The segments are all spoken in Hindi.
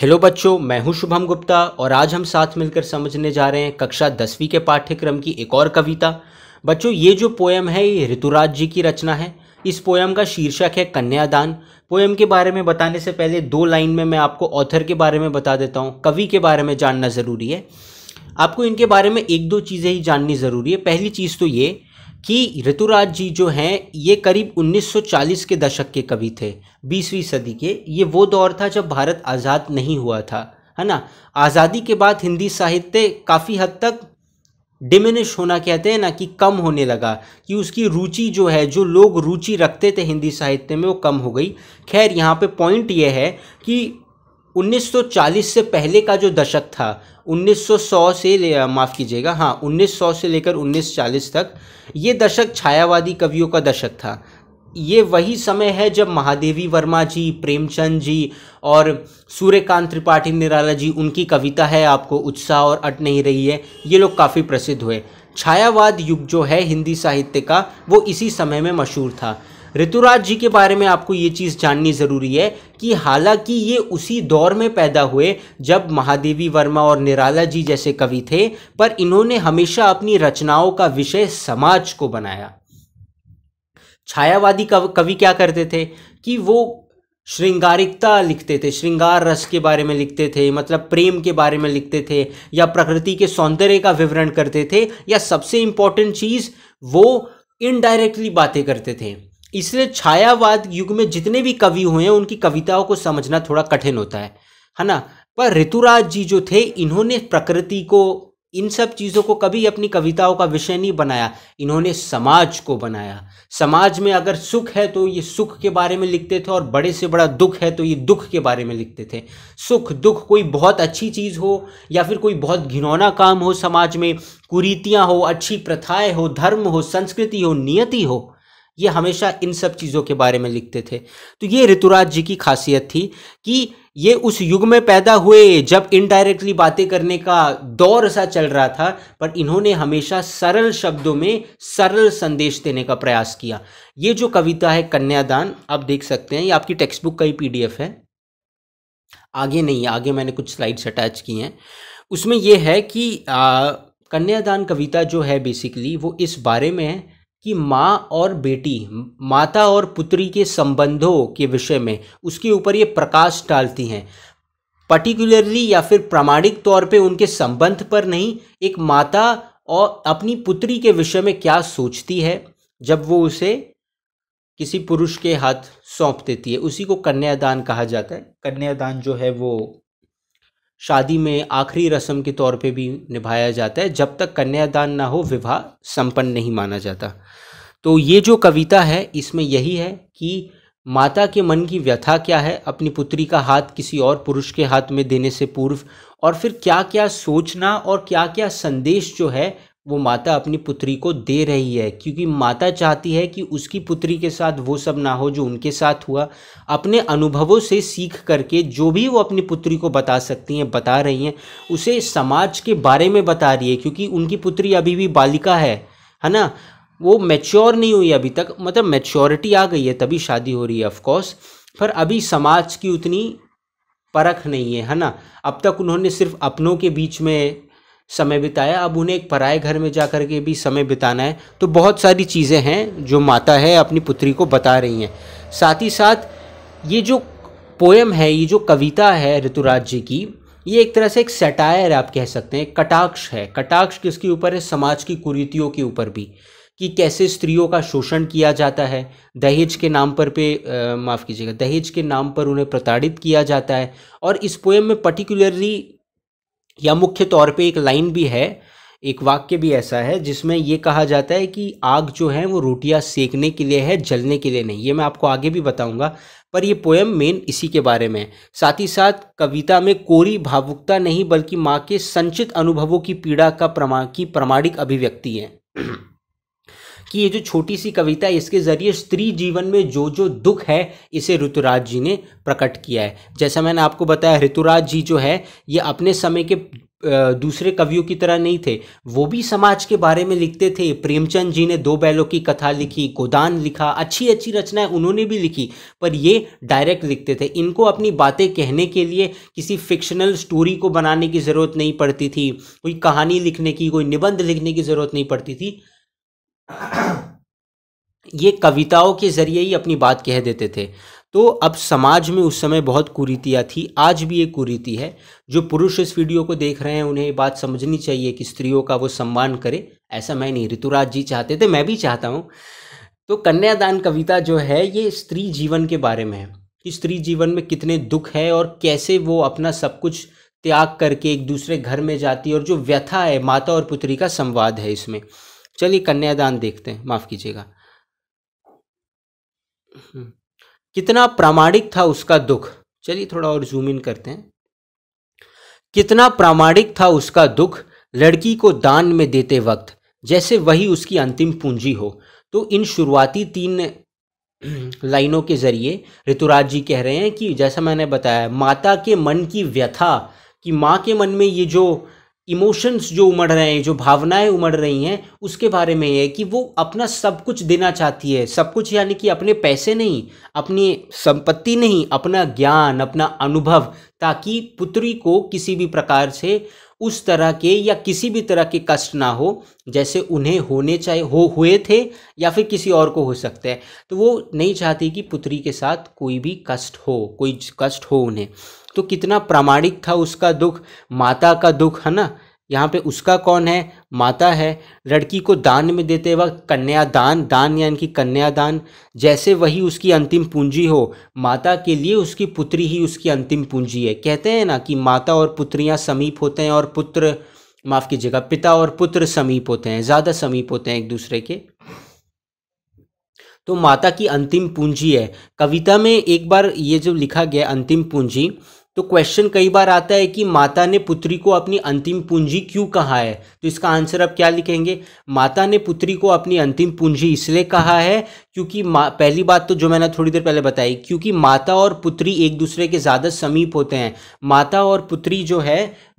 हेलो बच्चों मैं हूं शुभम गुप्ता और आज हम साथ मिलकर समझने जा रहे हैं कक्षा दसवीं के पाठ्यक्रम की एक और कविता बच्चों ये जो पोयम है ये ऋतुराज जी की रचना है इस पोयम का शीर्षक है कन्यादान पोयम के बारे में बताने से पहले दो लाइन में मैं आपको ऑथर के बारे में बता देता हूँ कवि के बारे में जानना ज़रूरी है आपको इनके बारे में एक दो चीज़ें ही जाननी ज़रूरी है पहली चीज़ तो ये कि ऋतुराज जी जो हैं ये करीब 1940 के दशक के कवि थे 20वीं सदी के ये वो दौर था जब भारत आज़ाद नहीं हुआ था है ना आज़ादी के बाद हिंदी साहित्य काफ़ी हद तक डिमिनिश होना कहते हैं ना कि कम होने लगा कि उसकी रुचि जो है जो लोग रुचि रखते थे हिंदी साहित्य में वो कम हो गई खैर यहाँ पे पॉइंट ये है कि 1940 से पहले का जो दशक था 1900 से माफ़ कीजिएगा हाँ 1900 से लेकर 1940 तक ये दशक छायावादी कवियों का दशक था ये वही समय है जब महादेवी वर्मा जी प्रेमचंद जी और सूर्यकांत त्रिपाठी निराला जी उनकी कविता है आपको उत्साह और अट नहीं रही है ये लोग काफ़ी प्रसिद्ध हुए छायावाद युग जो है हिंदी साहित्य का वो इसी समय में मशहूर था ऋतुराज जी के बारे में आपको ये चीज़ जाननी ज़रूरी है कि हालांकि ये उसी दौर में पैदा हुए जब महादेवी वर्मा और निराला जी जैसे कवि थे पर इन्होंने हमेशा अपनी रचनाओं का विषय समाज को बनाया छायावादी कवि क्या करते थे कि वो श्रृंगारिकता लिखते थे श्रृंगार रस के बारे में लिखते थे मतलब प्रेम के बारे में लिखते थे या प्रकृति के सौंदर्य का विवरण करते थे या सबसे इम्पोर्टेंट चीज़ वो इनडायरेक्टली बातें करते थे इसलिए छायावाद युग में जितने भी कवि हुए हैं उनकी कविताओं को समझना थोड़ा कठिन होता है है ना पर ऋतुराज जी जो थे इन्होंने प्रकृति को इन सब चीज़ों को कभी अपनी कविताओं का विषय नहीं बनाया इन्होंने समाज को बनाया समाज में अगर सुख है तो ये सुख के बारे में लिखते थे और बड़े से बड़ा दुख है तो ये दुख के बारे में लिखते थे सुख दुख कोई बहुत अच्छी चीज़ हो या फिर कोई बहुत घिनौना काम हो समाज में कुरीतियाँ हो अच्छी प्रथाएं हो धर्म हो संस्कृति हो नियति हो ये हमेशा इन सब चीज़ों के बारे में लिखते थे तो ये ऋतुराज जी की खासियत थी कि ये उस युग में पैदा हुए जब इनडायरेक्टली बातें करने का दौर सा चल रहा था पर इन्होंने हमेशा सरल शब्दों में सरल संदेश देने का प्रयास किया ये जो कविता है कन्यादान आप देख सकते हैं ये आपकी टेक्स्ट बुक का ही पी है आगे नहीं आगे मैंने कुछ स्लाइड्स अटैच की हैं उसमें यह है कि आ, कन्यादान कविता जो है बेसिकली वो इस बारे में है कि माँ और बेटी माता और पुत्री के संबंधों के विषय में उसके ऊपर ये प्रकाश डालती हैं पर्टिकुलरली या फिर प्रामाणिक तौर पे उनके संबंध पर नहीं एक माता और अपनी पुत्री के विषय में क्या सोचती है जब वो उसे किसी पुरुष के हाथ सौंप देती है उसी को कन्यादान कहा जाता है कन्यादान जो है वो शादी में आखिरी रस्म के तौर पे भी निभाया जाता है जब तक कन्यादान ना हो विवाह संपन्न नहीं माना जाता तो ये जो कविता है इसमें यही है कि माता के मन की व्यथा क्या है अपनी पुत्री का हाथ किसी और पुरुष के हाथ में देने से पूर्व और फिर क्या क्या सोचना और क्या क्या संदेश जो है वो माता अपनी पुत्री को दे रही है क्योंकि माता चाहती है कि उसकी पुत्री के साथ वो सब ना हो जो उनके साथ हुआ अपने अनुभवों से सीख करके जो भी वो अपनी पुत्री को बता सकती हैं बता रही हैं उसे समाज के बारे में बता रही है क्योंकि उनकी पुत्री अभी भी बालिका है है ना वो मैच्योर नहीं हुई अभी तक मतलब मैच्योरिटी आ गई है तभी शादी हो रही है ऑफकोर्स पर अभी समाज की उतनी परख नहीं है है ना अब तक उन्होंने सिर्फ अपनों के बीच में समय बिताया अब उन्हें एक पराए घर में जा कर के भी समय बिताना है तो बहुत सारी चीज़ें हैं जो माता है अपनी पुत्री को बता रही हैं साथ ही साथ ये जो पोएम है ये जो कविता है ऋतुराज जी की ये एक तरह से एक सेटायर आप कह सकते हैं कटाक्ष है कटाक्ष किसके ऊपर है समाज की कुरीतियों के ऊपर भी कि कैसे स्त्रियों का शोषण किया जाता है दहेज के नाम पर पे माफ़ कीजिएगा दहेज के नाम पर उन्हें प्रताड़ित किया जाता है और इस पोएम में पर्टिकुलरली या मुख्य तौर पे एक लाइन भी है एक वाक्य भी ऐसा है जिसमें ये कहा जाता है कि आग जो है वो रोटियां सेकने के लिए है जलने के लिए नहीं ये मैं आपको आगे भी बताऊंगा पर ये पोएम मेन इसी के बारे में है साथ ही साथ कविता में कोरी भावुकता नहीं बल्कि माँ के संचित अनुभवों की पीड़ा का प्रमा की प्रमाणिक अभिव्यक्ति है कि ये जो छोटी सी कविता है इसके ज़रिए स्त्री जीवन में जो जो दुख है इसे ऋतुराज जी ने प्रकट किया है जैसा मैंने आपको बताया ऋतुराज जी जो है ये अपने समय के दूसरे कवियों की तरह नहीं थे वो भी समाज के बारे में लिखते थे प्रेमचंद जी ने दो बैलों की कथा लिखी गोदान लिखा अच्छी अच्छी रचनाएं उन्होंने भी लिखी पर ये डायरेक्ट लिखते थे इनको अपनी बातें कहने के लिए किसी फिक्शनल स्टोरी को बनाने की ज़रूरत नहीं पड़ती थी कोई कहानी लिखने की कोई निबंध लिखने की ज़रूरत नहीं पड़ती थी ये कविताओं के ज़रिए ही अपनी बात कह देते थे तो अब समाज में उस समय बहुत कुरीतियाँ थी आज भी ये कुरीति है जो पुरुष इस वीडियो को देख रहे हैं उन्हें ये बात समझनी चाहिए कि स्त्रियों का वो सम्मान करे ऐसा मैं नहीं ऋतुराज जी चाहते थे मैं भी चाहता हूँ तो कन्यादान कविता जो है ये स्त्री जीवन के बारे में है कि स्त्री जीवन में कितने दुख है और कैसे वो अपना सब कुछ त्याग करके एक दूसरे घर में जाती है और जो व्यथा है माता और पुत्री का संवाद है इसमें चलिए कन्यादान देखते हैं माफ़ कीजिएगा कितना प्रामाणिक था उसका दुख चलिए थोड़ा और जूम इन करते हैं कितना प्रामाणिक था उसका दुख लड़की को दान में देते वक्त जैसे वही उसकी अंतिम पूंजी हो तो इन शुरुआती तीन लाइनों के ज़रिए ऋतुराज जी कह रहे हैं कि जैसा मैंने बताया माता के मन की व्यथा कि माँ के मन में ये जो इमोशंस जो उमड़ रहे हैं जो भावनाएं उमड़ रही हैं उसके बारे में है कि वो अपना सब कुछ देना चाहती है सब कुछ यानी कि अपने पैसे नहीं अपनी संपत्ति नहीं अपना ज्ञान अपना अनुभव ताकि पुत्री को किसी भी प्रकार से उस तरह के या किसी भी तरह के कष्ट ना हो जैसे उन्हें होने चाहे हो हुए थे या फिर किसी और को हो सकता है तो वो नहीं चाहती कि पुत्री के साथ कोई भी कष्ट हो कोई कष्ट हो उन्हें तो कितना प्रामाणिक था उसका दुख माता का दुख है ना यहाँ पे उसका कौन है माता है लड़की को दान में देते वक्त कन्यादान दान यानी कि कन्यादान जैसे वही उसकी अंतिम पूंजी हो माता के लिए उसकी पुत्री ही उसकी अंतिम पूंजी है कहते हैं ना कि माता और पुत्रियाँ समीप होते हैं और पुत्र माफ़ कीजिएगा पिता और पुत्र समीप होते हैं ज़्यादा समीप होते हैं एक दूसरे के तो माता की अंतिम पूंजी है कविता में एक बार ये जो लिखा गया अंतिम पूंजी तो क्वेश्चन कई बार आता है कि माता ने पुत्री को अपनी अंतिम पूंजी क्यों कहा है तो इसका आंसर आप क्या लिखेंगे माता ने पुत्री को अपनी अंतिम पूंजी इसलिए कहा है क्योंकि पहली बात तो जो मैंने थोड़ी देर पहले बताई क्योंकि माता और पुत्री एक दूसरे के ज़्यादा समीप होते हैं माता और पुत्री जो है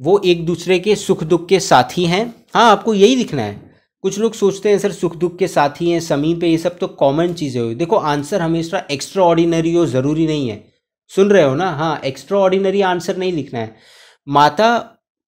वो एक दूसरे के सुख दुख के साथी हैं हाँ आपको यही लिखना है कुछ लोग सोचते हैं सर सुख दुख के साथी हैं समीप है ये सब तो कॉमन चीज़ें हुई देखो आंसर हमेशा एक्स्ट्रा ऑर्डिनरी हो ज़रूरी नहीं है सुन रहे हो ना हाँ एक्स्ट्रा ऑर्डिनरी आंसर नहीं लिखना है माता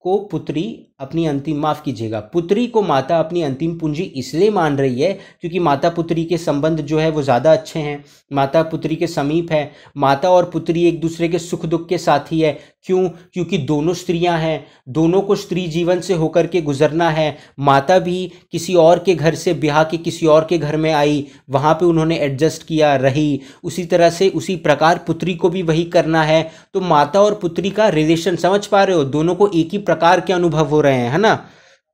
को पुत्री अपनी अंतिम माफ कीजिएगा पुत्री को माता अपनी अंतिम पूंजी इसलिए मान रही है क्योंकि माता पुत्री के संबंध जो है वो ज़्यादा अच्छे हैं माता पुत्री के समीप है माता और पुत्री एक दूसरे के सुख दुख के साथी है क्यों क्योंकि दोनों स्त्रियां हैं दोनों को स्त्री जीवन से होकर के गुजरना है माता भी किसी और के घर से ब्याह के किसी और के घर में आई वहाँ पे उन्होंने एडजस्ट किया रही उसी तरह से उसी प्रकार पुत्री को भी वही करना है तो माता और पुत्री का रिलेशन समझ पा रहे हो दोनों को एक ही प्रकार के अनुभव हो रहे हैं है ना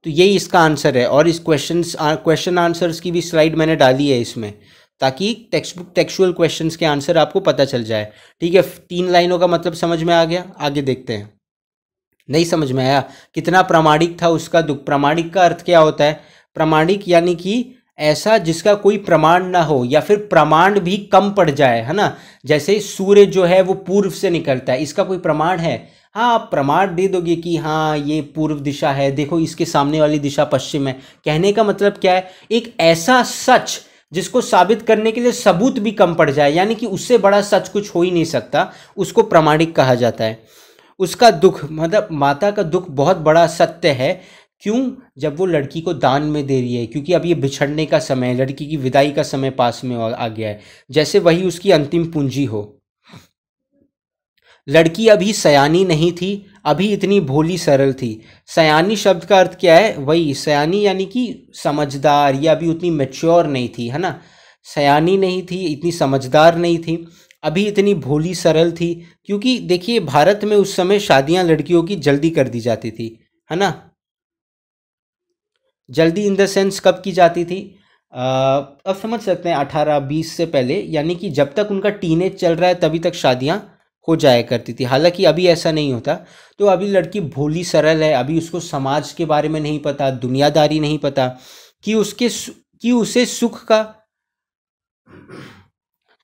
तो यही इसका आंसर है और इस क्वेश्चन क्वेश्चन आंसर्स की भी स्लाइड मैंने डाली है इसमें ताकि टेक्स्ट बुक टेक्सुअल क्वेश्चन के आंसर आपको पता चल जाए ठीक है तीन लाइनों का मतलब समझ में आ गया आगे देखते हैं नहीं समझ में आया कितना प्रामाणिक था उसका दुख प्रामाणिक का अर्थ क्या होता है प्रामाणिक यानी कि ऐसा जिसका कोई प्रमाण ना हो या फिर प्रमाण भी कम पड़ जाए है ना जैसे सूर्य जो है वो पूर्व से निकलता है इसका कोई प्रमाण है हाँ आप प्रमाण दे दोगे कि हाँ ये पूर्व दिशा है देखो इसके सामने वाली दिशा पश्चिम है कहने का मतलब क्या है एक ऐसा सच जिसको साबित करने के लिए सबूत भी कम पड़ जाए यानी कि उससे बड़ा सच कुछ हो ही नहीं सकता उसको प्रमाणिक कहा जाता है उसका दुख मतलब माता का दुख बहुत बड़ा सत्य है क्यों जब वो लड़की को दान में दे रही है क्योंकि अब ये बिछड़ने का समय है लड़की की विदाई का समय पास में आ गया है जैसे वही उसकी अंतिम पूंजी हो लड़की अभी सयानी नहीं थी अभी इतनी भोली सरल थी सयानी शब्द का अर्थ क्या है वही सयानी यानी कि समझदार या अभी उतनी मेच्योर नहीं थी है ना सयानी नहीं थी इतनी समझदार नहीं थी अभी इतनी भोली सरल थी क्योंकि देखिए भारत में उस समय शादियां लड़कियों की जल्दी कर दी जाती थी है ना जल्दी इन द सेंस कब की जाती थी अब समझ सकते हैं अठारह बीस से पहले यानी कि जब तक उनका टीनेज चल रहा है तभी तक शादियाँ हो जाया करती थी हालांकि अभी ऐसा नहीं होता तो अभी लड़की भोली सरल है अभी उसको समाज के बारे में नहीं पता दुनियादारी नहीं पता कि उसके कि उसे सुख का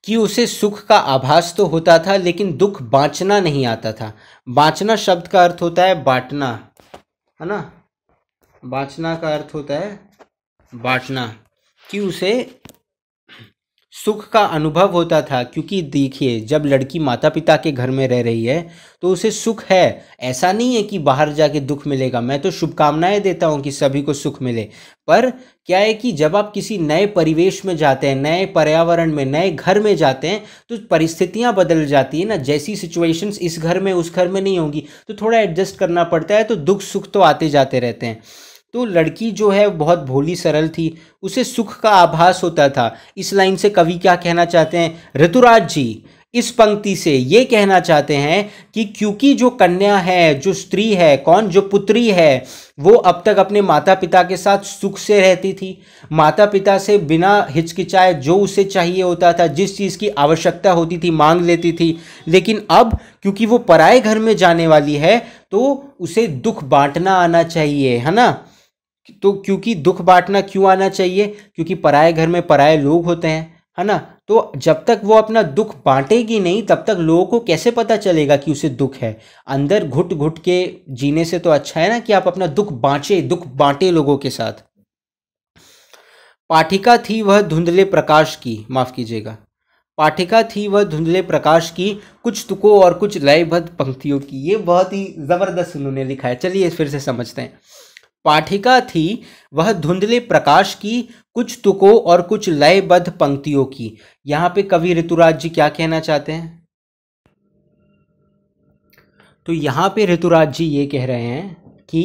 कि उसे सुख का आभास तो होता था लेकिन दुख बांचना नहीं आता था बांचना शब्द का अर्थ होता है बांटना है ना बांचना का अर्थ होता है बांटना कि उसे सुख का अनुभव होता था क्योंकि देखिए जब लड़की माता पिता के घर में रह रही है तो उसे सुख है ऐसा नहीं है कि बाहर जाके दुख मिलेगा मैं तो शुभकामनाएं देता हूं कि सभी को सुख मिले पर क्या है कि जब आप किसी नए परिवेश में जाते हैं नए पर्यावरण में नए घर में जाते हैं तो परिस्थितियां बदल जाती है ना जैसी सिचुएशंस इस घर में उस घर में नहीं होंगी तो थोड़ा एडजस्ट करना पड़ता है तो दुख सुख तो आते जाते रहते हैं तो लड़की जो है बहुत भोली सरल थी उसे सुख का आभास होता था इस लाइन से कवि क्या कहना चाहते हैं ऋतुराज जी इस पंक्ति से ये कहना चाहते हैं कि क्योंकि जो कन्या है जो स्त्री है कौन जो पुत्री है वो अब तक अपने माता पिता के साथ सुख से रहती थी माता पिता से बिना हिचकिचाए जो उसे चाहिए होता था जिस चीज़ की आवश्यकता होती थी मांग लेती थी लेकिन अब क्योंकि वो पराए घर में जाने वाली है तो उसे दुख बांटना आना चाहिए है ना तो क्योंकि दुख बांटना क्यों आना चाहिए क्योंकि पराए घर में पराए लोग होते हैं है ना तो जब तक वो अपना दुख बांटेगी नहीं तब तक लोगों को कैसे पता चलेगा कि उसे दुख है अंदर घुट घुट के जीने से तो अच्छा है ना कि आप अपना दुख बांटे दुख बांटे लोगों के साथ पाठिका थी वह धुंधले प्रकाश की माफ कीजिएगा पाठिका थी वह धुंधले प्रकाश की कुछ तुको और कुछ लयबद्ध पंक्तियों की ये बहुत ही ज़बरदस्त उन्होंने लिखा है चलिए फिर से समझते हैं पाठिका थी वह धुंधले प्रकाश की कुछ तुकों और कुछ लयबद्ध पंक्तियों की यहाँ पे कवि ऋतुराज जी क्या कहना चाहते हैं तो यहाँ पे ऋतुराज जी ये कह रहे हैं कि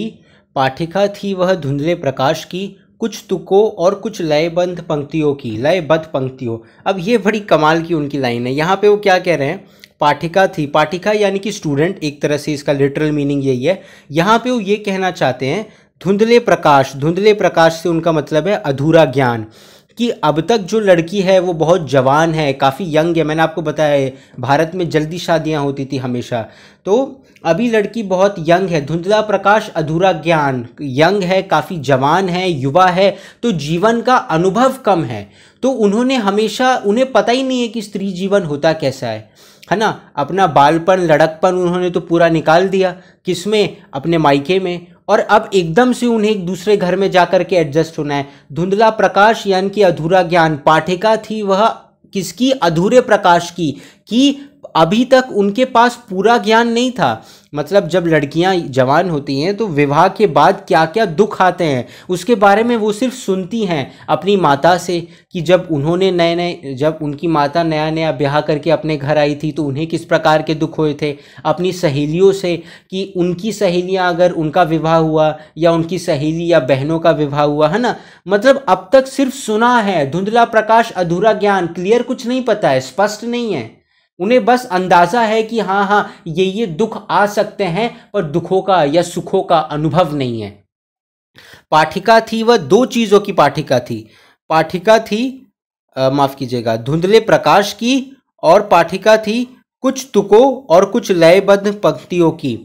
पाठिका थी वह धुंधले प्रकाश की कुछ तुकों और कुछ लयबद्ध पंक्तियों की लयबद्ध पंक्तियों अब ये बड़ी कमाल की उनकी लाइन है यहाँ पे वो क्या कह रहे हैं पाठिका थी पाठिका यानी कि स्टूडेंट एक तरह से इसका लिटरल मीनिंग यही है यहाँ पे वो ये कहना चाहते हैं धुंधले प्रकाश धुंधले प्रकाश से उनका मतलब है अधूरा ज्ञान कि अब तक जो लड़की है वो बहुत जवान है काफ़ी यंग है मैंने आपको बताया है भारत में जल्दी शादियां होती थी हमेशा तो अभी लड़की बहुत यंग है धुंधला प्रकाश अधूरा ज्ञान यंग है काफ़ी जवान है युवा है तो जीवन का अनुभव कम है तो उन्होंने हमेशा उन्हें पता ही नहीं है कि स्त्री जीवन होता कैसा है है ना अपना बालपन लड़कपन उन्होंने तो पूरा निकाल दिया किसमें अपने मायके में और अब एकदम से उन्हें एक दूसरे घर में जाकर के एडजस्ट होना है धुंधला प्रकाश यानी कि अधूरा ज्ञान पाठिका थी वह किसकी अधूरे प्रकाश की कि अभी तक उनके पास पूरा ज्ञान नहीं था मतलब जब लड़कियां जवान होती हैं तो विवाह के बाद क्या क्या दुख आते हैं उसके बारे में वो सिर्फ सुनती हैं अपनी माता से कि जब उन्होंने नए नए जब उनकी माता नया नया ब्याह करके अपने घर आई थी तो उन्हें किस प्रकार के दुख हुए थे अपनी सहेलियों से कि उनकी सहेलियां अगर उनका विवाह हुआ या उनकी सहेली या बहनों का विवाह हुआ है ना मतलब अब तक सिर्फ सुना है धुंधला प्रकाश अधूरा ज्ञान क्लियर कुछ नहीं पता है स्पष्ट नहीं है उन्हें बस अंदाज़ा है कि हाँ हाँ ये ये दुख आ सकते हैं पर दुखों का या सुखों का अनुभव नहीं है पाठिका थी वह दो चीज़ों की पाठिका थी पाठिका थी माफ़ कीजिएगा धुंधले प्रकाश की और पाठिका थी कुछ तुको और कुछ लयबद्ध पंक्तियों की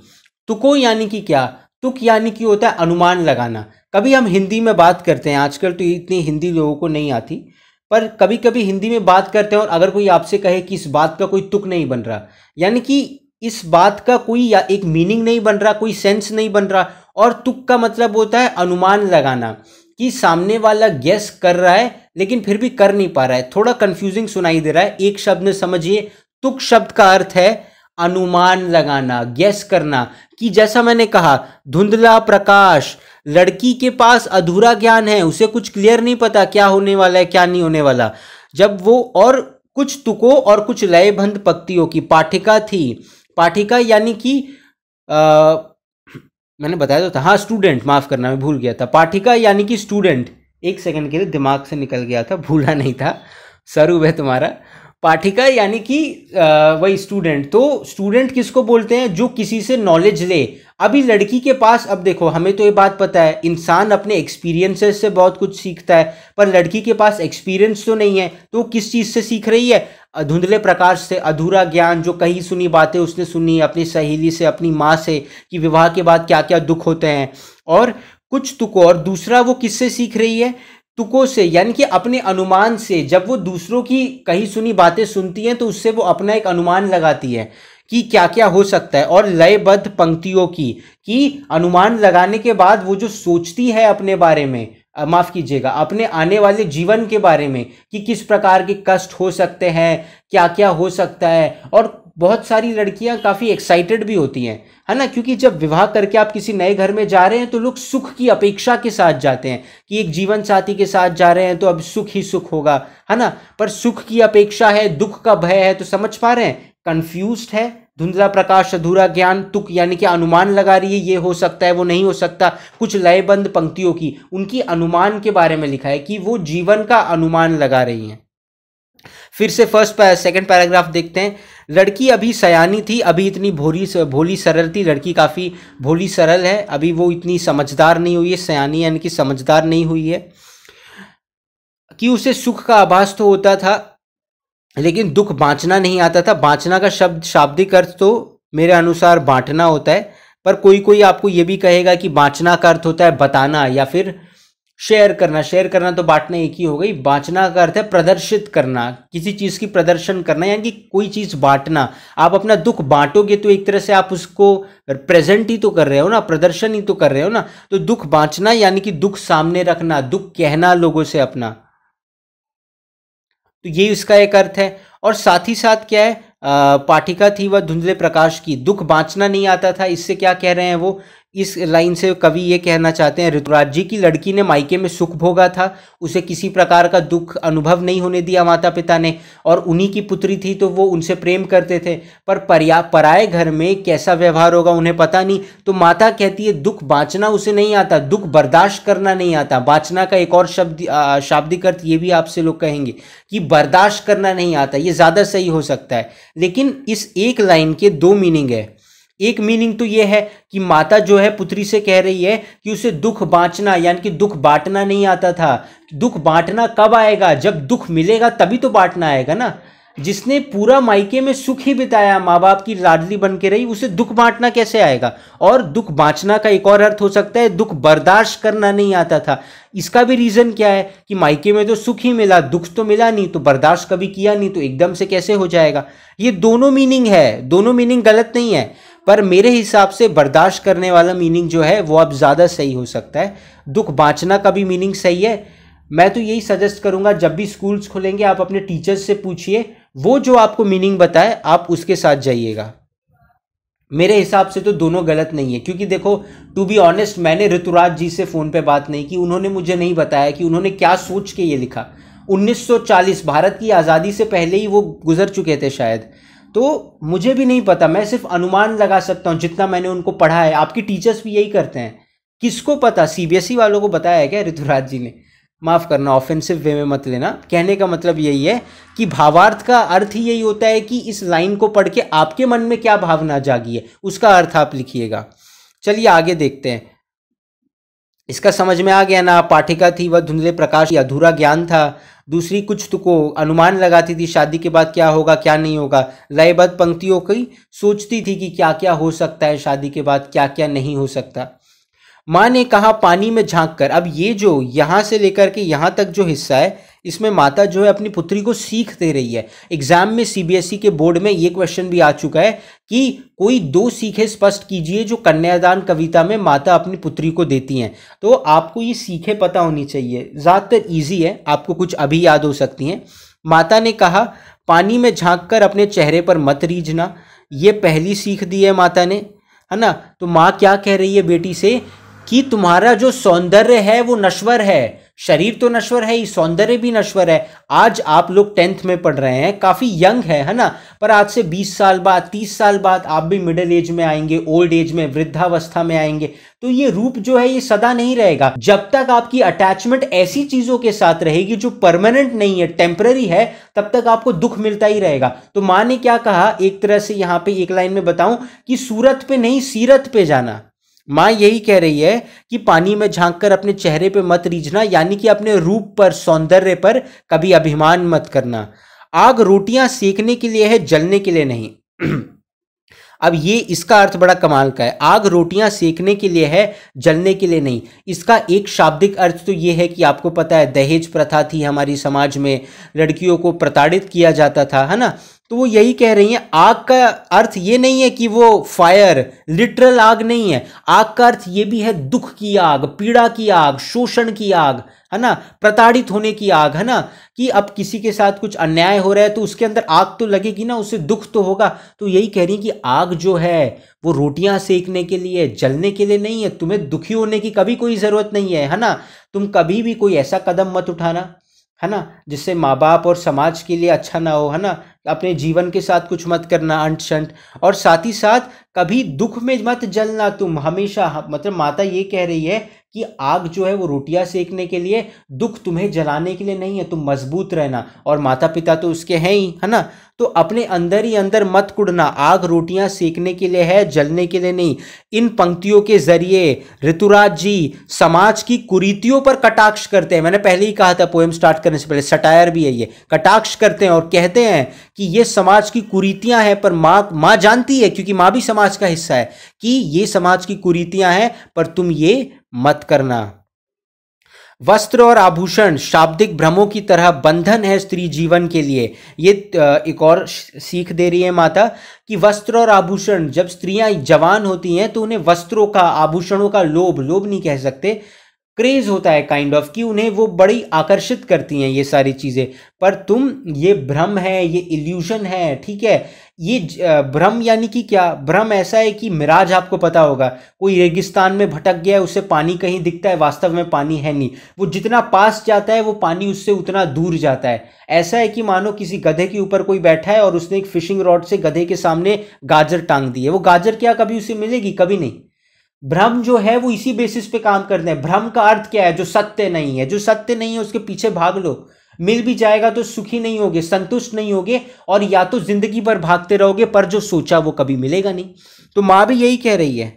तुको यानी कि क्या तुक यानी कि होता है अनुमान लगाना कभी हम हिंदी में बात करते हैं आजकल तो इतनी हिंदी लोगों को नहीं आती पर कभी कभी हिंदी में बात करते हैं और अगर कोई आपसे कहे कि इस बात का कोई तुक नहीं बन रहा यानी कि इस बात का कोई या एक मीनिंग नहीं बन रहा कोई सेंस नहीं बन रहा और तुक का मतलब होता है अनुमान लगाना कि सामने वाला गैस कर रहा है लेकिन फिर भी कर नहीं पा रहा है थोड़ा कंफ्यूजिंग सुनाई दे रहा है एक शब्द में समझिए तुक शब्द का अर्थ है अनुमान लगाना गैस करना कि जैसा मैंने कहा धुंधला प्रकाश लड़की के पास अधूरा ज्ञान है उसे कुछ क्लियर नहीं पता क्या होने वाला है क्या नहीं होने वाला जब वो और कुछ तुको और कुछ लयबंद पक्तियों की पाठिका थी पाठिका यानी कि मैंने बताया तो था हाँ स्टूडेंट माफ़ करना मैं भूल गया था पाठिका यानी कि स्टूडेंट एक सेकंड के लिए दिमाग से निकल गया था भूला नहीं था सरूब है तुम्हारा पाठिका यानी कि वही स्टूडेंट तो स्टूडेंट किसको बोलते हैं जो किसी से नॉलेज ले अभी लड़की के पास अब देखो हमें तो ये बात पता है इंसान अपने एक्सपीरियंसेस से बहुत कुछ सीखता है पर लड़की के पास एक्सपीरियंस तो नहीं है तो किस चीज़ से सीख रही है धुंधले प्रकाश से अधूरा ज्ञान जो कहीं सुनी बातें उसने सुनी अपनी सहेली से अपनी माँ से कि विवाह के बाद क्या क्या दुख होते हैं और कुछ तुक और दूसरा वो किससे सीख रही है तुकों से यानी कि अपने अनुमान से जब वो दूसरों की कही सुनी बातें सुनती हैं तो उससे वो अपना एक अनुमान लगाती है कि क्या क्या हो सकता है और लयबद्ध पंक्तियों की कि अनुमान लगाने के बाद वो जो सोचती है अपने बारे में माफ़ कीजिएगा अपने आने वाले जीवन के बारे में कि किस प्रकार के कष्ट हो सकते हैं क्या क्या हो सकता है और बहुत सारी लड़कियां काफ़ी एक्साइटेड भी होती हैं है ना क्योंकि जब विवाह करके आप किसी नए घर में जा रहे हैं तो लोग सुख की अपेक्षा के साथ जाते हैं कि एक जीवन साथी के साथ जा रहे हैं तो अब सुख ही सुख होगा है ना पर सुख की अपेक्षा है दुख का भय है तो समझ पा रहे हैं कन्फ्यूज है धुंधला प्रकाश अधूरा ज्ञान तुक यानी कि अनुमान लगा रही है ये हो सकता है वो नहीं हो सकता कुछ लयबंद पंक्तियों की उनकी अनुमान के बारे में लिखा है कि वो जीवन का अनुमान लगा रही हैं फिर से फर्स्ट सेकंड पैराग्राफ देखते हैं लड़की अभी सयानी थी अभी इतनी भोरी भोली सरल थी लड़की काफ़ी भोली सरल है अभी वो इतनी समझदार नहीं हुई है सयानी यानी कि समझदार नहीं हुई है कि उसे सुख का आभास तो होता था लेकिन दुख बांचना नहीं आता था बांचना का शब्द शाब्दिक अर्थ तो मेरे अनुसार बांटना होता है पर कोई कोई आपको ये भी कहेगा कि बांचना का अर्थ होता है बताना या फिर शेयर करना शेयर करना तो बांटना एक ही हो गई बांचना का अर्थ है प्रदर्शित करना किसी चीज़ की प्रदर्शन करना यानी कि कोई चीज़ बांटना आप अपना दुख बांटोगे तो एक तरह से आप उसको प्रेजेंट ही तो कर रहे हो ना प्रदर्शन ही तो कर रहे हो ना तो दुख बांचना यानी कि दुख सामने रखना दुख कहना लोगों से अपना तो ये इसका एक अर्थ है और साथ ही साथ क्या है पाठिका थी वह धुंधले प्रकाश की दुख बांचना नहीं आता था इससे क्या कह रहे हैं वो इस लाइन से कवि ये कहना चाहते हैं ऋतुराज जी की लड़की ने मायके में सुख भोगा था उसे किसी प्रकार का दुख अनुभव नहीं होने दिया माता पिता ने और उन्हीं की पुत्री थी तो वो उनसे प्रेम करते थे पर पर्या पराए घर में कैसा व्यवहार होगा उन्हें पता नहीं तो माता कहती है दुख बाँचना उसे नहीं आता दुख बर्दाश्त करना नहीं आता बाँचना का एक और शब्द शाब्दिक अर्थ ये भी आपसे लोग कहेंगे कि बर्दाश्त करना नहीं आता ये ज़्यादा सही हो सकता है लेकिन इस एक लाइन के दो मीनिंग है एक मीनिंग तो यह है कि माता जो है पुत्री से कह रही है कि उसे दुख बांटना यानी कि दुख बांटना नहीं आता था दुख बांटना कब आएगा जब दुख मिलेगा तभी तो बांटना आएगा ना जिसने पूरा मायके में सुख ही बिताया माँ बाप की लाडली बन के रही उसे दुख बांटना कैसे आएगा और दुख बांटना का एक और अर्थ हो सकता है दुख बर्दाश्त करना नहीं आता था इसका भी रीज़न क्या है कि मायके में तो सुख ही मिला दुख तो मिला नहीं तो बर्दाश्त कभी किया नहीं तो एकदम से कैसे हो जाएगा ये दोनों मीनिंग है दोनों मीनिंग गलत नहीं है पर मेरे हिसाब से बर्दाश्त करने वाला मीनिंग जो है वो अब ज़्यादा सही हो सकता है दुख बाँचना का भी मीनिंग सही है मैं तो यही सजेस्ट करूंगा जब भी स्कूल्स खुलेंगे आप अपने टीचर्स से पूछिए वो जो आपको मीनिंग बताए आप उसके साथ जाइएगा मेरे हिसाब से तो दोनों गलत नहीं है क्योंकि देखो टू बी ऑनेस्ट मैंने ऋतुराज जी से फ़ोन पे बात नहीं की उन्होंने मुझे नहीं बताया कि उन्होंने क्या सोच के ये लिखा 1940 भारत की आज़ादी से पहले ही वो गुजर चुके थे शायद तो मुझे भी नहीं पता मैं सिर्फ अनुमान लगा सकता हूँ जितना मैंने उनको पढ़ा है आपकी टीचर्स भी यही करते हैं किसको पता सीबीएसई e वालों को बताया है क्या ऋतुराज जी ने माफ़ करना ऑफेंसिव वे में मत लेना कहने का मतलब यही है कि भावार्थ का अर्थ ही यही होता है कि इस लाइन को पढ़ के आपके मन में क्या भावना जागी है उसका अर्थ आप लिखिएगा चलिए आगे देखते हैं इसका समझ में आ गया ना पाठिका थी वह धुंधले प्रकाश या अधूरा ज्ञान था दूसरी कुछ तो को अनुमान लगाती थी शादी के बाद क्या होगा क्या नहीं होगा लयबद्ध पंक्तियों की सोचती थी कि क्या क्या हो सकता है शादी के बाद क्या क्या नहीं हो सकता माँ ने कहा पानी में झांक कर अब ये जो यहाँ से लेकर के यहाँ तक जो हिस्सा है इसमें माता जो है अपनी पुत्री को सीख दे रही है एग्जाम में सीबीएसई e के बोर्ड में ये क्वेश्चन भी आ चुका है कि कोई दो सीखें स्पष्ट कीजिए जो कन्यादान कविता में माता अपनी पुत्री को देती हैं तो आपको ये सीखें पता होनी चाहिए ज़्यादातर ईजी है आपको कुछ अभी याद हो सकती हैं माता ने कहा पानी में झांक कर अपने चेहरे पर मत रीझना ये पहली सीख दी है माता ने है ना तो माँ क्या कह रही है बेटी से कि तुम्हारा जो सौंदर्य है वो नश्वर है शरीर तो नश्वर है ही सौंदर्य भी नश्वर है आज आप लोग टेंथ में पढ़ रहे हैं काफ़ी यंग है है ना पर आज से 20 साल बाद 30 साल बाद आप भी मिडिल एज में आएंगे ओल्ड एज में वृद्धावस्था में आएंगे तो ये रूप जो है ये सदा नहीं रहेगा जब तक आपकी अटैचमेंट ऐसी चीज़ों के साथ रहेगी जो परमानेंट नहीं है टेम्पररी है तब तक आपको दुख मिलता ही रहेगा तो माँ ने क्या कहा एक तरह से यहाँ पे एक लाइन में बताऊं कि सूरत पे नहीं सीरत पे जाना माँ यही कह रही है कि पानी में झांक कर अपने चेहरे पे मत रीझना यानी कि अपने रूप पर सौंदर्य पर कभी अभिमान मत करना आग रोटियां सेकने के लिए है जलने के लिए नहीं अब ये इसका अर्थ बड़ा कमाल का है आग रोटियां सेकने के लिए है जलने के लिए नहीं इसका एक शाब्दिक अर्थ तो ये है कि आपको पता है दहेज प्रथा थी हमारी समाज में लड़कियों को प्रताड़ित किया जाता था है ना तो वो यही कह रही हैं आग का अर्थ ये नहीं है कि वो फायर लिटरल आग नहीं है आग का अर्थ ये भी है दुख की आग पीड़ा की आग शोषण की आग है ना प्रताड़ित होने की आग है ना कि अब किसी के साथ कुछ अन्याय हो रहा है तो उसके अंदर आग तो लगेगी ना उसे दुख तो होगा तो यही कह रही कि आग जो है वो रोटियां सेकने के लिए जलने के लिए नहीं है तुम्हें दुखी होने की कभी कोई ज़रूरत नहीं है है ना तुम कभी भी कोई ऐसा कदम मत उठाना है ना जिससे माँ बाप और समाज के लिए अच्छा ना हो है ना अपने जीवन के साथ कुछ मत करना अंट शंट और साथ ही साथ कभी दुख में मत जलना तुम हमेशा मतलब माता ये कह रही है कि आग जो है वो रोटियां सेकने के लिए दुख तुम्हें जलाने के लिए नहीं है तुम मजबूत रहना और माता पिता तो उसके हैं ही है ना तो अपने अंदर ही अंदर मत कुड़ना आग रोटियां सेकने के लिए है जलने के लिए नहीं इन पंक्तियों के जरिए ऋतुराज जी समाज की कुरीतियों पर कटाक्ष करते हैं मैंने पहले ही कहा था पोएम स्टार्ट करने से पहले सटायर भी है ये कटाक्ष करते हैं और कहते हैं कि ये समाज की कुरीतियां हैं पर माँ माँ जानती है क्योंकि माँ भी समाज का हिस्सा है कि ये समाज की कुरीतियां हैं पर तुम ये मत करना वस्त्र और आभूषण शाब्दिक भ्रमों की तरह बंधन है स्त्री जीवन के लिए ये एक और सीख दे रही है माता कि वस्त्र और आभूषण जब स्त्रियां जवान होती हैं तो उन्हें वस्त्रों का आभूषणों का लोभ लोभ नहीं कह सकते क्रेज होता है काइंड kind ऑफ of, कि उन्हें वो बड़ी आकर्षित करती हैं ये सारी चीज़ें पर तुम ये भ्रम है ये इल्यूशन है ठीक है ये भ्रम यानी कि क्या भ्रम ऐसा है कि मिराज आपको पता होगा कोई रेगिस्तान में भटक गया है उससे पानी कहीं दिखता है वास्तव में पानी है नहीं वो जितना पास जाता है वो पानी उससे उतना दूर जाता है ऐसा है कि मानो किसी गधे के ऊपर कोई बैठा है और उसने एक फिशिंग रॉड से गधे के सामने गाजर टांग दी है वो गाजर क्या कभी उसे मिलेगी कभी नहीं भ्रम जो है वो इसी बेसिस पे काम करते हैं भ्रम का अर्थ क्या है जो सत्य नहीं है जो सत्य नहीं है उसके पीछे भाग लो मिल भी जाएगा तो सुखी नहीं होगे संतुष्ट नहीं होगे और या तो जिंदगी भर भागते रहोगे पर जो सोचा वो कभी मिलेगा नहीं तो माँ भी यही कह रही है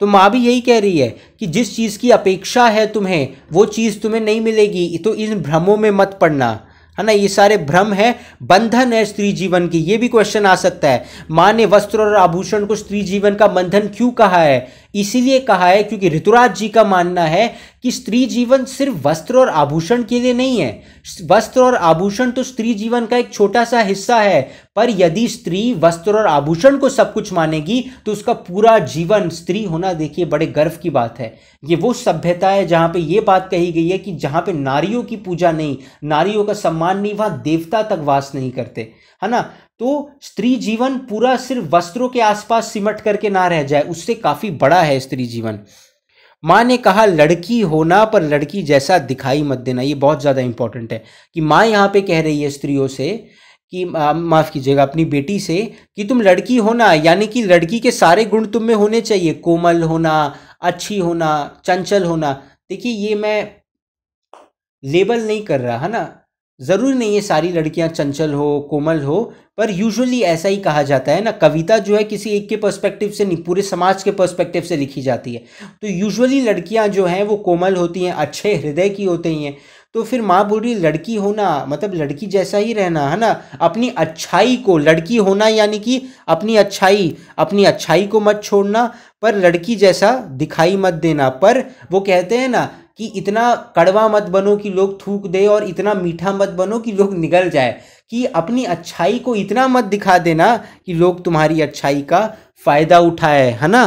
तो माँ भी यही कह रही है कि जिस चीज़ की अपेक्षा है तुम्हें वो चीज़ तुम्हें नहीं मिलेगी तो इन भ्रमों में मत पड़ना है ना ये सारे भ्रम है बंधन है स्त्री जीवन की ये भी क्वेश्चन आ सकता है माँ ने वस्त्र और आभूषण को स्त्री जीवन का बंधन क्यों कहा है इसीलिए कहा है क्योंकि ऋतुराज जी का मानना है कि स्त्री जीवन सिर्फ वस्त्र और आभूषण के लिए नहीं है वस्त्र और आभूषण तो स्त्री जीवन का एक छोटा सा हिस्सा है पर यदि स्त्री वस्त्र और आभूषण को सब कुछ मानेगी तो उसका पूरा जीवन स्त्री होना देखिए बड़े गर्व की बात है ये वो सभ्यता है जहाँ पे ये बात कही गई है कि जहाँ पे नारियों की पूजा नहीं नारियों का सम्मान नहीं वहाँ देवता तक वास नहीं करते है ना तो स्त्री जीवन पूरा सिर्फ वस्त्रों के आसपास सिमट करके ना रह जाए उससे काफी बड़ा है स्त्री जीवन माँ ने कहा लड़की होना पर लड़की जैसा दिखाई मत देना ये बहुत ज़्यादा इंपॉर्टेंट है कि माँ यहाँ पे कह रही है स्त्रियों से कि माफ़ कीजिएगा अपनी बेटी से कि तुम लड़की होना यानी कि लड़की के सारे गुण तुम में होने चाहिए कोमल होना अच्छी होना चंचल होना देखिए ये मैं लेबल नहीं कर रहा है ना ज़रूरी नहीं है सारी लड़कियां चंचल हो कोमल हो पर यूजुअली ऐसा ही कहा जाता है ना कविता जो है किसी एक के पर्सपेक्टिव से नहीं पूरे समाज के पर्सपेक्टिव से लिखी जाती है तो यूजुअली लड़कियां जो हैं वो कोमल होती हैं अच्छे हृदय की होती हैं तो फिर माँ बोल रही लड़की होना मतलब लड़की जैसा ही रहना है ना अपनी अच्छाई को लड़की होना यानी कि अपनी अच्छाई अपनी अच्छाई को मत छोड़ना पर लड़की जैसा दिखाई मत देना पर वो कहते हैं ना कि इतना कड़वा मत बनो कि लोग थूक दे और इतना मीठा मत बनो कि लोग निगल जाए कि अपनी अच्छाई को इतना मत दिखा देना कि लोग तुम्हारी अच्छाई का फ़ायदा उठाए है ना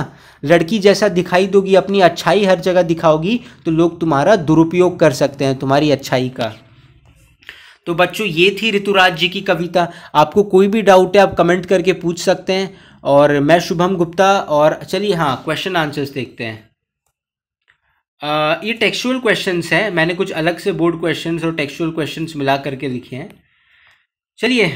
लड़की जैसा दिखाई दोगी अपनी अच्छाई हर जगह दिखाओगी तो लोग तुम्हारा दुरुपयोग कर सकते हैं तुम्हारी अच्छाई का तो बच्चों ये थी ऋतुराज जी की कविता आपको कोई भी डाउट है आप कमेंट करके पूछ सकते हैं और मैं शुभम गुप्ता और चलिए हाँ क्वेश्चन आंसर्स देखते हैं ये टेक्सुअल क्वेश्चंस हैं मैंने कुछ अलग से बोर्ड क्वेश्चंस और टेक्सुअल क्वेश्चंस मिला करके लिखे हैं चलिए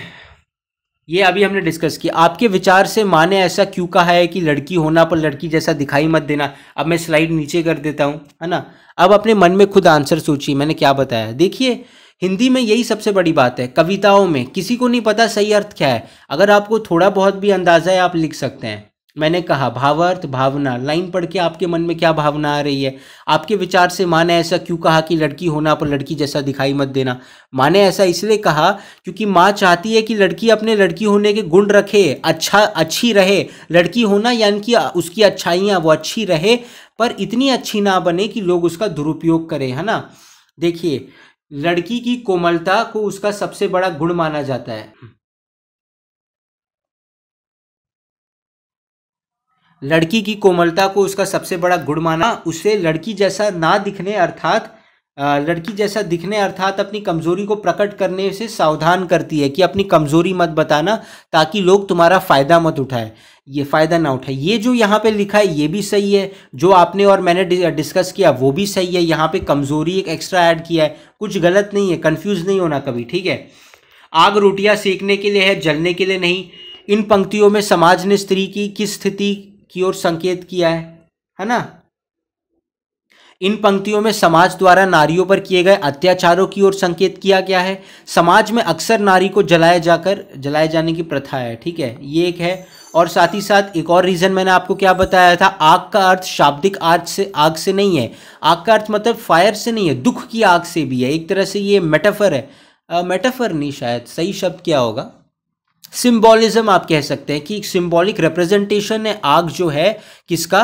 ये अभी हमने डिस्कस किया आपके विचार से माने ऐसा क्यों कहा है कि लड़की होना पर लड़की जैसा दिखाई मत देना अब मैं स्लाइड नीचे कर देता हूँ है ना अब अपने मन में खुद आंसर सोचिए मैंने क्या बताया देखिए हिंदी में यही सबसे बड़ी बात है कविताओं में किसी को नहीं पता सही अर्थ क्या है अगर आपको थोड़ा बहुत भी अंदाज़ा है आप लिख सकते हैं मैंने कहा भावार्थ भावना लाइन पढ़ के आपके मन में क्या भावना आ रही है आपके विचार से माँ ने ऐसा क्यों कहा कि लड़की होना पर लड़की जैसा दिखाई मत देना माँ ने ऐसा इसलिए कहा क्योंकि माँ चाहती है कि लड़की अपने लड़की होने के गुण रखे अच्छा अच्छी रहे लड़की होना यानी कि उसकी अच्छाइयाँ वो अच्छी रहे पर इतनी अच्छी ना बने कि लोग उसका दुरुपयोग करें है ना देखिए लड़की की कोमलता को उसका सबसे बड़ा गुण माना जाता है लड़की की कोमलता को उसका सबसे बड़ा गुण माना उसे लड़की जैसा ना दिखने अर्थात लड़की जैसा दिखने अर्थात अपनी कमज़ोरी को प्रकट करने से सावधान करती है कि अपनी कमज़ोरी मत बताना ताकि लोग तुम्हारा फ़ायदा मत उठाए ये फ़ायदा ना उठाए ये जो यहाँ पे लिखा है ये भी सही है जो आपने और मैंने डिस्कस किया वो भी सही है यहाँ पे कमज़ोरी एक एक्स्ट्रा ऐड किया है कुछ गलत नहीं है कन्फ्यूज़ नहीं होना कभी ठीक है आग रोटियाँ सेकने के लिए है जलने के लिए नहीं इन पंक्तियों में समाज ने स्त्री की किस स्थिति की ओर संकेत किया है है ना इन पंक्तियों में समाज द्वारा नारियों पर किए गए अत्याचारों की ओर संकेत किया गया है समाज में अक्सर नारी को जलाया जाकर जलाए जाने की प्रथा है ठीक है ये एक है और साथ ही साथ एक और रीज़न मैंने आपको क्या बताया था आग का अर्थ शाब्दिक आग से आग से नहीं है आग का अर्थ मतलब फायर से नहीं है दुख की आग से भी है एक तरह से ये मेटाफर है मेटाफर नहीं शायद सही शब्द क्या होगा सिंबॉलिज्म आप कह सकते हैं कि सिंबॉलिक रिप्रेजेंटेशन है आग जो है किसका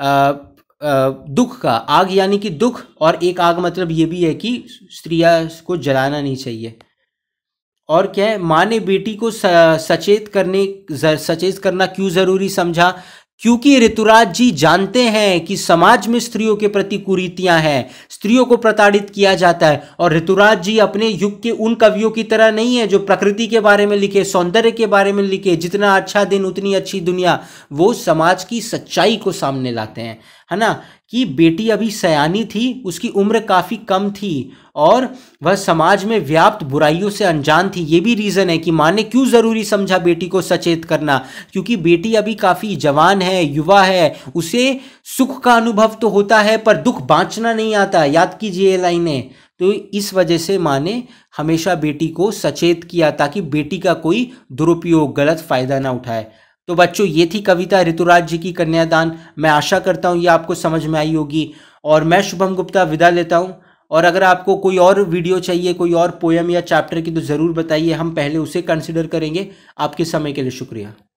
आ, आ, दुख का आग यानी कि दुख और एक आग मतलब ये भी है कि स्त्रिया को जलाना नहीं चाहिए और क्या है माँ ने बेटी को सचेत करने सचेत करना क्यों ज़रूरी समझा क्योंकि ऋतुराज जी जानते हैं कि समाज में स्त्रियों के प्रति कुरीतियां हैं स्त्रियों को प्रताड़ित किया जाता है और ऋतुराज जी अपने युग के उन कवियों की तरह नहीं है जो प्रकृति के बारे में लिखे सौंदर्य के बारे में लिखे जितना अच्छा दिन उतनी अच्छी दुनिया वो समाज की सच्चाई को सामने लाते हैं है ना कि बेटी अभी सयानी थी उसकी उम्र काफ़ी कम थी और वह समाज में व्याप्त बुराइयों से अनजान थी ये भी रीज़न है कि माँ ने क्यों ज़रूरी समझा बेटी को सचेत करना क्योंकि बेटी अभी काफ़ी जवान है युवा है उसे सुख का अनुभव तो होता है पर दुख बाँचना नहीं आता याद कीजिए ये लाइनें तो इस वजह से माँ ने हमेशा बेटी को सचेत किया ताकि बेटी का कोई दुरुपयोग गलत फ़ायदा ना उठाए तो बच्चों ये थी कविता ऋतुराज जी की कन्यादान मैं आशा करता हूँ ये आपको समझ में आई होगी और मैं शुभम गुप्ता विदा लेता हूँ और अगर आपको कोई और वीडियो चाहिए कोई और पोएम या चैप्टर की तो ज़रूर बताइए हम पहले उसे कंसिडर करेंगे आपके समय के लिए शुक्रिया